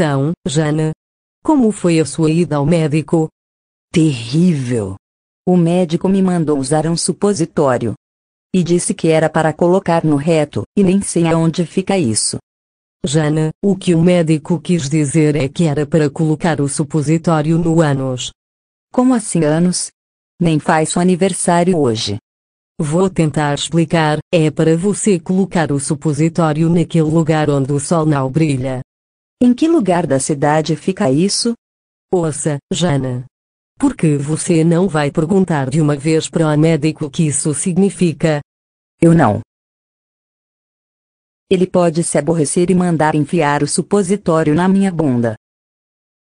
Então, Jana, como foi a sua ida ao médico? Terrível. O médico me mandou usar um supositório. E disse que era para colocar no reto, e nem sei aonde fica isso. Jana, o que o médico quis dizer é que era para colocar o supositório no ânus. Como assim ânus? Nem faz o aniversário hoje. Vou tentar explicar, é para você colocar o supositório naquele lugar onde o sol não brilha. Em que lugar da cidade fica isso? Ouça, Jana. Por que você não vai perguntar de uma vez para o médico o que isso significa? Eu não. Ele pode se aborrecer e mandar enfiar o supositório na minha bunda.